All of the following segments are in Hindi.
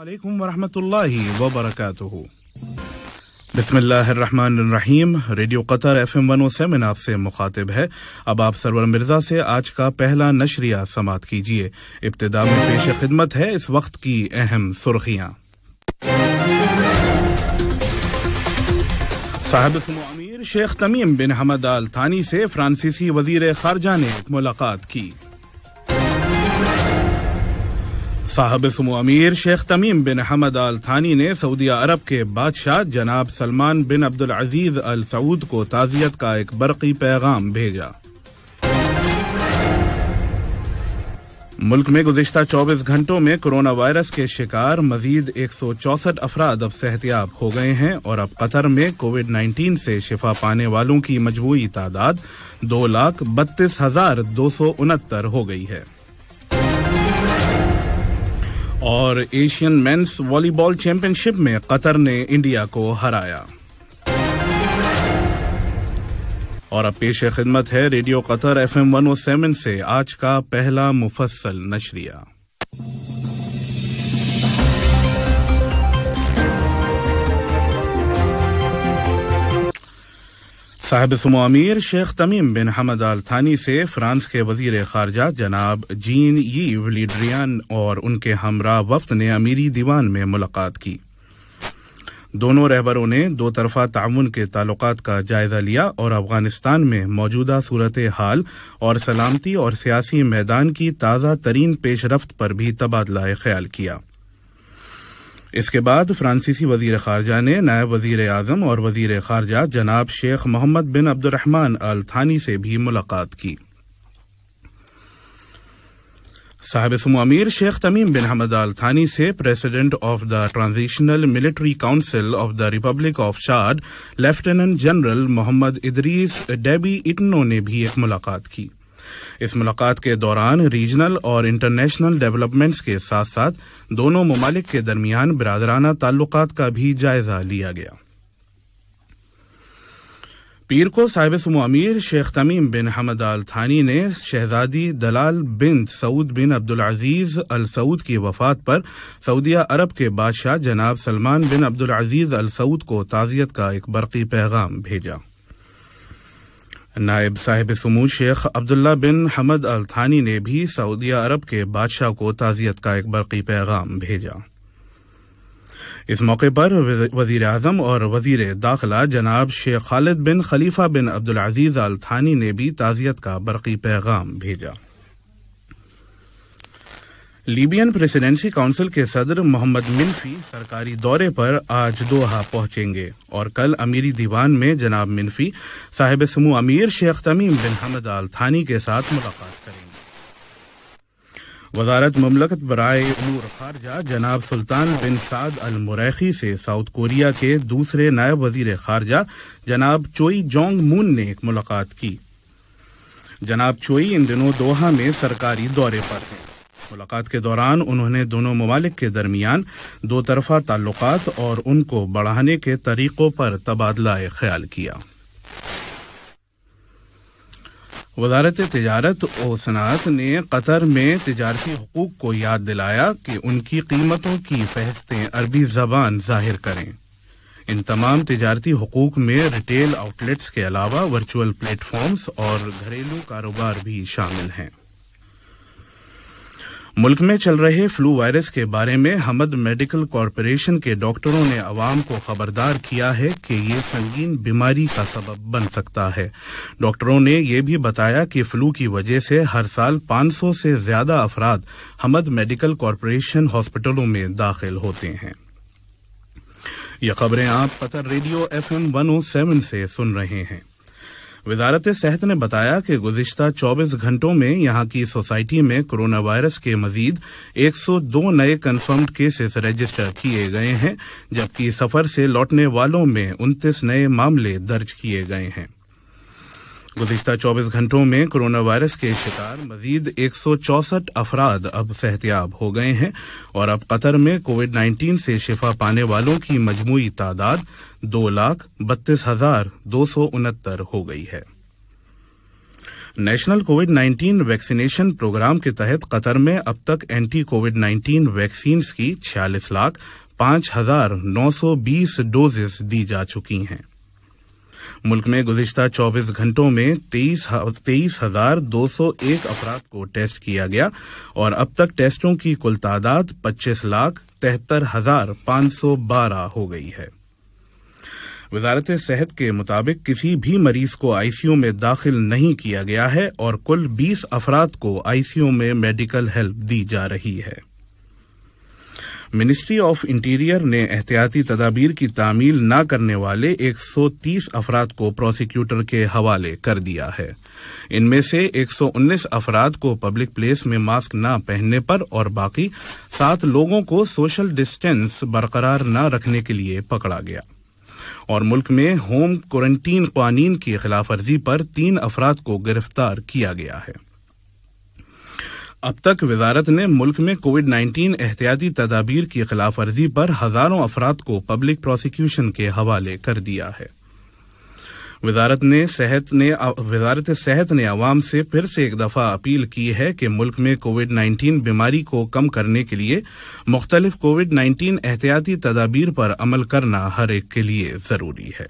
वालेकुम radio Qatar F M one O seven आपसे मुखातिब है अब आप सरवर मिर्जा से आज का पहला नशरिया समाप्त कीजिए इब्तदा में पेश खिदमत है इस वक्त की अहम सुर्खियाँ साहब अमीर शेख तमीम बिन हमद आल थानी से फ्रांसीसी वजीर खारजा ने मुलाकात की साहब सुमो अमीर शेख तमीम बिन हमद अल थानी ने सऊदी अरब के बादशाह जनाब सलमान बिन अब्दुल अजीज अल सऊद को ताजियत का एक बरकी पैगाम भेजा मुल्क में गुजशत 24 घंटों में कोरोना वायरस के शिकार मजीद एक सौ चौसठ अफराद अब सेहतियाब हो गए हैं और अब कतर में कोविड 19 से शिफा पाने वालों की मजमू तादाद दो लाख बत्तीस हजार दो सौ उनहत्तर हो गई है और एशियन मेंस वॉलीबॉल चैंपियनशिप में कतर ने इंडिया को हराया और अब पेश खिदमत है radio Qatar F M one O seven से आज का पहला मुफसल नशरिया साहब अमीर शेख तमीम बिन हमद अल थानी से फ्रांस के वजीर खारजा जनाब जीन यीव लीड्रियान और उनके हमरा वफ्त ने अमीरी दीवान में मुलाकात की दोनों रहबरों ने दो तरफा ताउन के ताल्लुक का जायजा लिया और अफगानिस्तान में मौजूदा सूरत हाल और सलामती और सियासी मैदान की ताज़ा तरीन पेशरफ पर भी तबादला ख्याल किया इसके बाद फ्रांसीसी वजीर खारजा ने नायब वजीर अजम और वजीर खारजा जनाब शेख मोहम्मद बिन अब्दुलरहमान अल थानी से भी मुलाकात की साहब सुमो अमीर शेख तमीम बिन हमद अल थानी से president of the transitional military council of the republic of Chad lieutenant general Mohammed Idriss Deby Itno ने भी एक मुलाकात की इस मुलाकात के दौरान रीजनल और इंटरनेशनल डेवलपमेंट्स के साथ साथ दोनों ममालिक के दरमियान बरदराना ताल्लुक का भी जायजा लिया गया पीर को साहिब सुमो अमीर शेख तमीम बिन हमद अल थानी ने शहजादी दलाल बिन सऊद बिन अब्दुल अजीज अल सऊद की वफात पर सऊदिया अरब के बादशाह जनाब सलमान बिन अब्दुल अजीज अल सऊद को ताजियत का एक बरकी पैगाम भेजा नायब साहिब समूह शेख अब्दुल्ला बिन हमद अल थानी ने भी सऊदी अरब के बादशाह को ताज़ियत का एक बरकी पैगाम भेजा इस मौके पर वजीर अजम और वजीर दाखिला जनाब शेख खालिद बिन खलीफा बिन अब्दुल अजीज अल थानी ने भी ताज़ियत का बरकी पैगाम भेजा लीबियन प्रेसिडेंसी काउंसिल के सदर मोहम्मद मिनफी सरकारी दौरे पर आज दोहा पहुंचेंगे और कल अमीरी दीवान में जनाब मिनफी साहिब समूह अमीर शेख तमीम बिन हमद अल थानी के साथ मुलाकात करेंगे वजारत ममलकत बरए अमूर खारजा जनाब सुल्तान बिन साद अल मुरैखी से साउथ कोरिया के दूसरे नायब वजीर खारजा जनाब चोई जोंग मून ने एक मुलाकात की जनाब चोई इन दिनों दोहा में सरकारी दौरे पर हैं मुलाकात के दौरान उन्होंने दोनों ममालिक के दरमियान दो तरफा ताल्लुक और उनको बढ़ाने के तरीकों पर तबादला ख्याल किया वजारत तजारत और सनात ने कतर में तजारती हकूक़ को याद दिलाया कि उनकी कीमतों की फहरिस्तें अरबी ज़बान जाहिर करें इन तमाम तजारती हकूक में रिटेल आउटलेट्स के अलावा वर्चुअल प्लेटफॉर्म्स और घरेलू कारोबार भी शामिल हैं मुल्क में चल रहे फ्लू वायरस के बारे में हमद मेडिकल कॉरपोरेशन के डॉक्टरों ने आवाम को खबरदार किया है कि ये संगीन बीमारी का सबब बन सकता है डॉक्टरों ने यह भी बताया कि फ्लू की वजह से हर साल 500 से ज़्यादा अफराद हमद मेडिकल कॉरपोरेशन हॉस्पिटलों में दाखिल होते हैं ये खबरें आप पतर रेडियो एफ एम से सुन रहे हैं वजारत सेहत ने बताया कि गुजशत 24 घंटों में यहां की सोसाइटी में कोरोना वायरस के मजीद 102 नए कन्फर्म्ड केसेस रजिस्टर किए गए हैं जबकि सफर से लौटने वालों में उनतीस नए मामले दर्ज किए गए हैं गुजशत 24 घंटों में कोरोना वायरस के शिकार मजीद एक सौ चौसठ अफराद अब सेहतियाब हो गए हैं और अब कतर में कोविड नाइन्टीन से शिफा पाने वालों की मजमू तादाद दो लाख बत्तीस हजार दो सौ उनहत्तर हो गई है नेशनल कोविड 19 वैक्सीनेशन प्रोग्राम के तहत कतर में अब तक एंटी कोविड 19 वैक्सीन की छियालीस लाख पांच हजार नौ सौ बीस डोजेस दी जा चुकी हैं मुल्क में गुजशत 24 घंटों में तेईस हजार दो सौ एक अफराध को टेस्ट किया गया और अब तक टेस्टों की कुल तादाद पच्चीस लाख तिहत्तर हजार पाँच सौ बारह हो गई है वजारत सेहत के मुताबिक किसी भी मरीज को आईसीयू में दाखिल नहीं किया गया है और कुल 20 अफराद को आईसीयू में मेडिकल हेल्प दी जा रही है मिनिस्ट्री ऑफ इंटीरियर ने एहतियाती तदाबीर की तामील न करने वाले 130 अफराद को प्रोसिक्यूटर के हवाले कर दिया है इनमें से 119 अफराद को पब्लिक प्लेस में मास्क न पहनने पर और बाकी सात लोगों को सोशल डिस्टेंस बरकरार न रखने के लिए पकड़ा गया और मुल्क में होम क्वारंटीन कानून की खिलाफवर्जी पर तीन अफराद को गिरफ्तार किया गया है अब तक वजारत ने मुल्क में कोविड 19 एहतियाती तदाबीर की खिलाफ वर्जी पर हजारों अफराद को पब्लिक प्रोसिक्यूशन के हवाले कर दिया है वजारत ने सेहत ने वजारत सेहत ने आवाम से फिर से एक दफ़ा अपील की है कि मुल्क में कोविड 19 बीमारी को कम करने के लिए मुख्तलिफ कोविड 19 एहतियाती तदाबीर पर अमल करना हर एक के लिए ज़रूरी है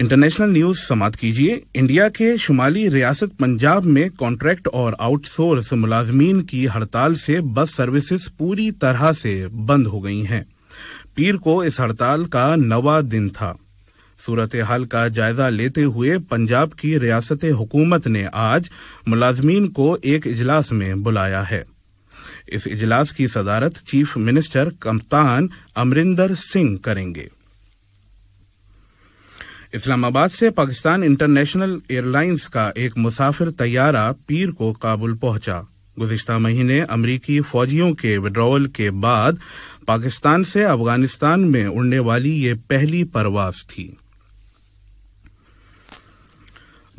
इंटरनेशनल न्यूज समाप्त कीजिए इंडिया के शुमाली रियासत पंजाब में कॉन्ट्रैक्ट और आउटसोर्स मुलाजमीन की हड़ताल से बस सर्विसेज पूरी तरह से बंद हो गई हैं पीर को इस हड़ताल का नवा दिन था सूरत हाल का जायजा लेते हुए पंजाब की रियासत हुकूमत ने आज मुलाजमीन को एक इजलास में बुलाया है इस इजलास की सदारत चीफ मिनिस्टर कप्तान अमरिंदर सिंह करेंगे इस्लामाबाद से पाकिस्तान इंटरनेशनल एयरलाइंस का एक मुसाफिर तैयारा पीर को काबुल पहुंचा गुजशत महीने अमरीकी फौजियों के विड्रॉवल के बाद पाकिस्तान से अफगानिस्तान में उड़ने वाली ये पहली परवाज थी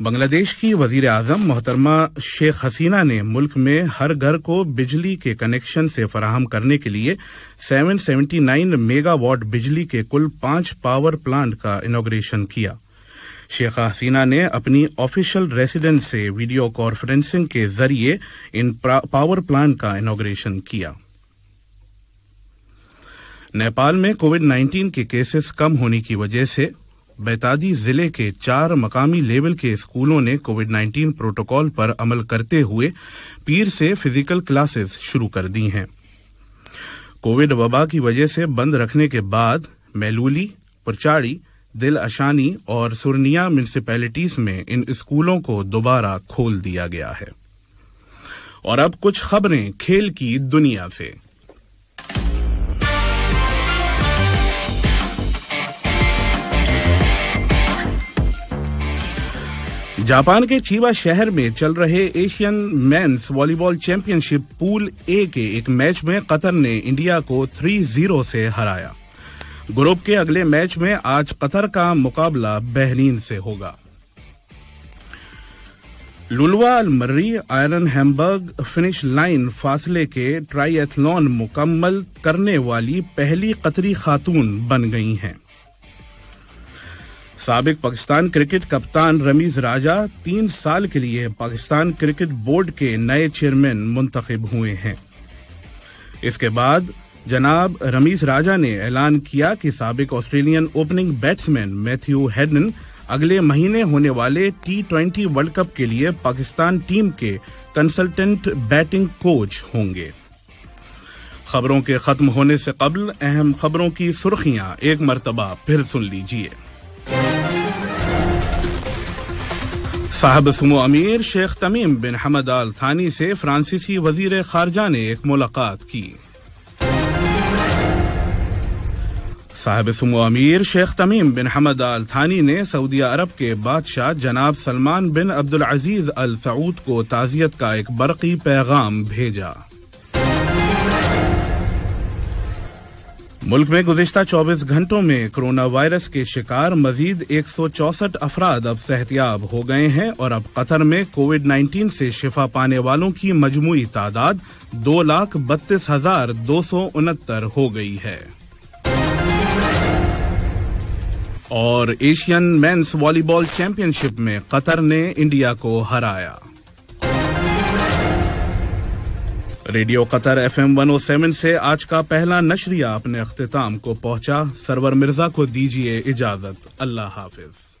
बांग्लादेश की वजीर आजम मोहतरमा शेख हसीना ने मुल्क में हर घर को बिजली के कनेक्शन से फराहम करने के लिए 779 मेगावाट बिजली के कुल पांच पावर प्लांट का इनोग्रेशन किया शेख हसीना ने अपनी ऑफिशियल रेसिडेंस से वीडियो कॉन्फ्रेंसिंग के जरिए इन पावर प्लांट का इनोग्रेशन किया नेपाल में कोविड 19 के केसेस कम होने की वजह से बैतादी जिले के चार मकामी लेवल के स्कूलों ने कोविड 19 प्रोटोकॉल पर अमल करते हुए पीर से फिजिकल क्लासेस शुरू कर दी हैं कोविड वबा की वजह से बंद रखने के बाद मैलूली पुरचाड़ी दिल अशानी और सुरनिया म्यूनसिपैलिटीज में इन स्कूलों को दोबारा खोल दिया गया है और अब कुछ खबरें खेल की दुनिया से जापान के चीवा शहर में चल रहे Asian men's volleyball championship pool A के एक मैच में कतर ने इंडिया को थ्री जीरो से हराया ग्रुप के अगले मैच में आज कतर का मुकाबला बहरीन से होगा Lulwa Almarri iron Hamburg finish line फासले के ट्राइएथलॉन मुकम्मल करने वाली पहली कतरी खातून बन गई हैं सबक पाकिस्तान क्रिकेट कप्तान रमीज राजा तीन साल के लिए पाकिस्तान क्रिकेट बोर्ड के नए चेयरमैन मुंतखब हुए हैं इसके बाद जनाब रमीज राजा ने ऐलान किया कि सबक Australian opening batsman Matthew Hayden अगले महीने होने वाले टी ट्वेंटी वर्ल्ड कप के लिए पाकिस्तान टीम के कंसल्टेंट बैटिंग कोच होंगे खबरों के खत्म होने से कबल अहम खबरों की सुर्खियां एक मरतबा फिर सुन लीजिए साहब सुमो अमीर शेख तमीम बिन हमद अल थानी से फ्रांसीसी वजीर खारजा ने एक मुलाकात की साहब सुमो अमीर शेख तमीम बिन हमद अल थानी ने सऊदी अरब के बादशाह जनाब सलमान बिन अब्दुल अजीज अल सऊद को ताजियत का एक बरकी पैगाम भेजा मुल्क में गुजशत 24 घंटों में कोरोना वायरस के शिकार मजीद एक सौ चौसठ अफराद अब सेहतियाब हो गए हैं और अब कतर में कोविड 19 से शिफा पाने वालों की मजमू तादाद दो लाख बत्तीस हजार दो सौ उनहत्तर हो गई है और एशियन मेंस वॉलीबॉल चैंपियनशिप में कतर ने इंडिया को हराया radio Qatar F M one O seven से आज का पहला नशरिया अपने अख्ताम को पहुंचा सरवर मिर्जा को दीजिए इजाजत अल्लाह हाफिज